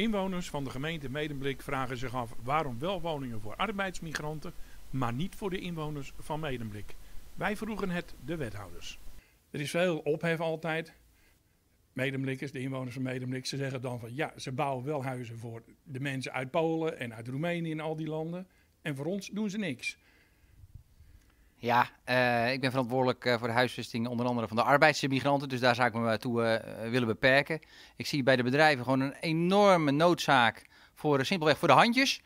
Inwoners van de gemeente Medemblik vragen zich af waarom wel woningen voor arbeidsmigranten, maar niet voor de inwoners van Medemblik. Wij vroegen het de wethouders. Er is veel ophef altijd. Medemblikkers, de inwoners van Medemblik, ze zeggen dan van ja, ze bouwen wel huizen voor de mensen uit Polen en uit Roemenië en al die landen. En voor ons doen ze niks. Ja, eh, ik ben verantwoordelijk eh, voor de huisvesting onder andere van de arbeidsmigranten. Dus daar zou ik me toe eh, willen beperken. Ik zie bij de bedrijven gewoon een enorme noodzaak voor simpelweg voor de handjes.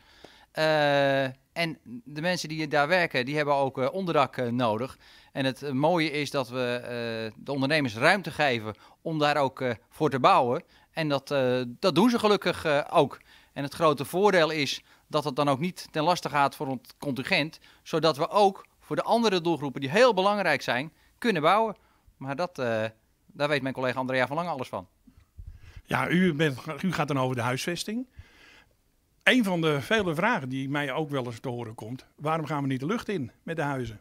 en de mensen die daar werken, die hebben ook onderdak nodig. En het mooie is dat we de ondernemers ruimte geven om daar ook voor te bouwen. En dat, dat doen ze gelukkig ook. En het grote voordeel is dat het dan ook niet ten laste gaat voor ons contingent, zodat we ook voor de andere doelgroepen die heel belangrijk zijn, kunnen bouwen. Maar dat, eh, daar weet mijn collega Andrea van Lange alles van. Ja, u, bent, u gaat dan over de huisvesting. Een van de vele vragen die mij ook wel eens te horen komt: waarom gaan we niet de lucht in met de huizen?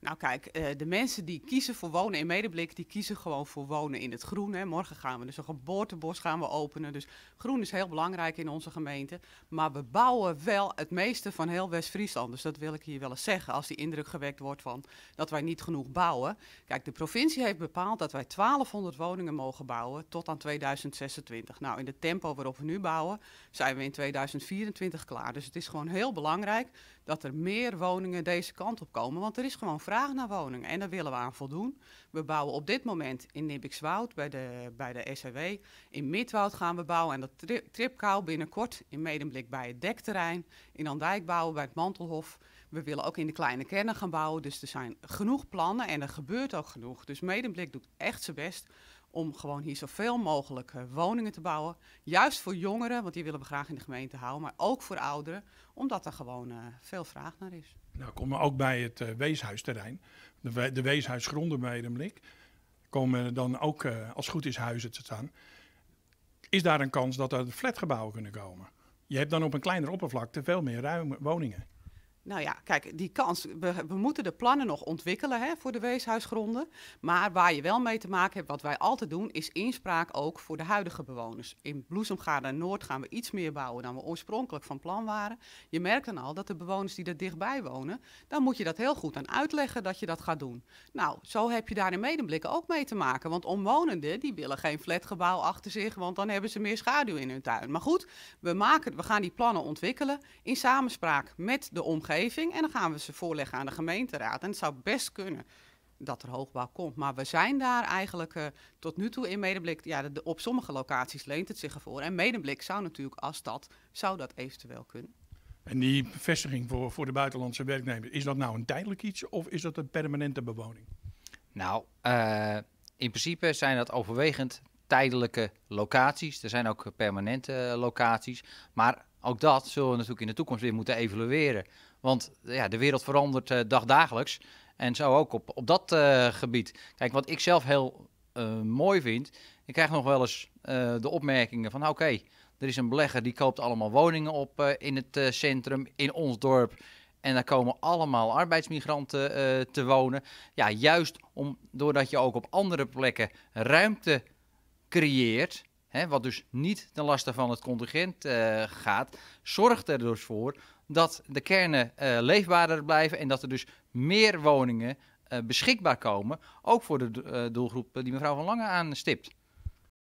Nou kijk, eh, de mensen die kiezen voor wonen in Medeblik, die kiezen gewoon voor wonen in het groen. Morgen gaan we dus een geboortebos gaan we openen. Dus groen is heel belangrijk in onze gemeente. Maar we bouwen wel het meeste van heel West-Friesland. Dus dat wil ik hier wel eens zeggen, als die indruk gewekt wordt van dat wij niet genoeg bouwen. Kijk, de provincie heeft bepaald dat wij 1200 woningen mogen bouwen tot aan 2026. Nou, in het tempo waarop we nu bouwen, zijn we in 2024 klaar. Dus het is gewoon heel belangrijk dat er meer woningen deze kant op komen. Want er is gewoon vraag naar woningen en daar willen we aan voldoen. We bouwen op dit moment in Nibbikswoud bij de, bij de SRW. In Midwoud gaan we bouwen en dat tri binnenkort in Medemblik bij het dekterrein. In Andijk bouwen bij het Mantelhof. We willen ook in de kleine kernen gaan bouwen. Dus er zijn genoeg plannen en er gebeurt ook genoeg. Dus Medemblik doet echt zijn best om gewoon hier zoveel mogelijk eh, woningen te bouwen. Juist voor jongeren, want die willen we graag in de gemeente houden, maar ook voor ouderen, omdat er gewoon eh, veel vraag naar is. Nou, komen we ook bij het eh, weeshuisterrein, de, de weeshuisgronden bij de blik. Komen dan ook, als het goed is, huizen te staan. Is daar een kans dat er flatgebouwen kunnen komen? Je hebt dan op een kleinere oppervlakte veel meer ruime woningen. Nou ja, kijk, die kans. We, moeten de plannen nog ontwikkelen hè, voor de weeshuisgronden. Maar waar je wel mee te maken hebt, wat wij altijd doen, is inspraak ook voor de huidige bewoners. In Bloesemgaarde Noord gaan we iets meer bouwen dan we oorspronkelijk van plan waren. Je merkt dan al dat de bewoners die er dichtbij wonen, dan moet je dat heel goed aan uitleggen dat je dat gaat doen. Nou, zo heb je daar in medeblikken ook mee te maken. Want omwonenden die willen geen flatgebouw achter zich, want dan hebben ze meer schaduw in hun tuin. Maar goed, we, maken, we gaan die plannen ontwikkelen in samenspraak met de omgeving en dan gaan we ze voorleggen aan de gemeenteraad. En het zou best kunnen dat er hoogbouw komt. Maar we zijn daar eigenlijk eh, tot nu toe in medeblik... Ja, de, op sommige locaties leent het zich ervoor. En medeblik zou natuurlijk, als dat, zou dat eventueel kunnen. En die bevestiging voor, voor de buitenlandse werknemers, is dat nou een tijdelijk iets of is dat een permanente bewoning? Nou, eh, in principe zijn dat overwegend tijdelijke locaties. Er zijn ook permanente locaties. Maar ook dat zullen we natuurlijk in de toekomst weer moeten evalueren. Want ja, de wereld verandert uh, dagdagelijks. En zo ook op, op dat eh, gebied. Kijk, wat ik zelf heel eh, mooi vind. Ik krijg nog wel eens de opmerkingen van: oké, er is een belegger die koopt allemaal woningen op in het centrum, in ons dorp. En daar komen allemaal arbeidsmigranten te wonen. Ja, juist om, doordat je ook op andere plekken ruimte creëert hè, wat dus niet ten laste van het contingent eh, gaat, zorgt er dus voor dat de kernen uh, leefbaarder blijven en dat er dus meer woningen eh, beschikbaar komen, ook voor de doelgroep die mevrouw van Lange aanstipt.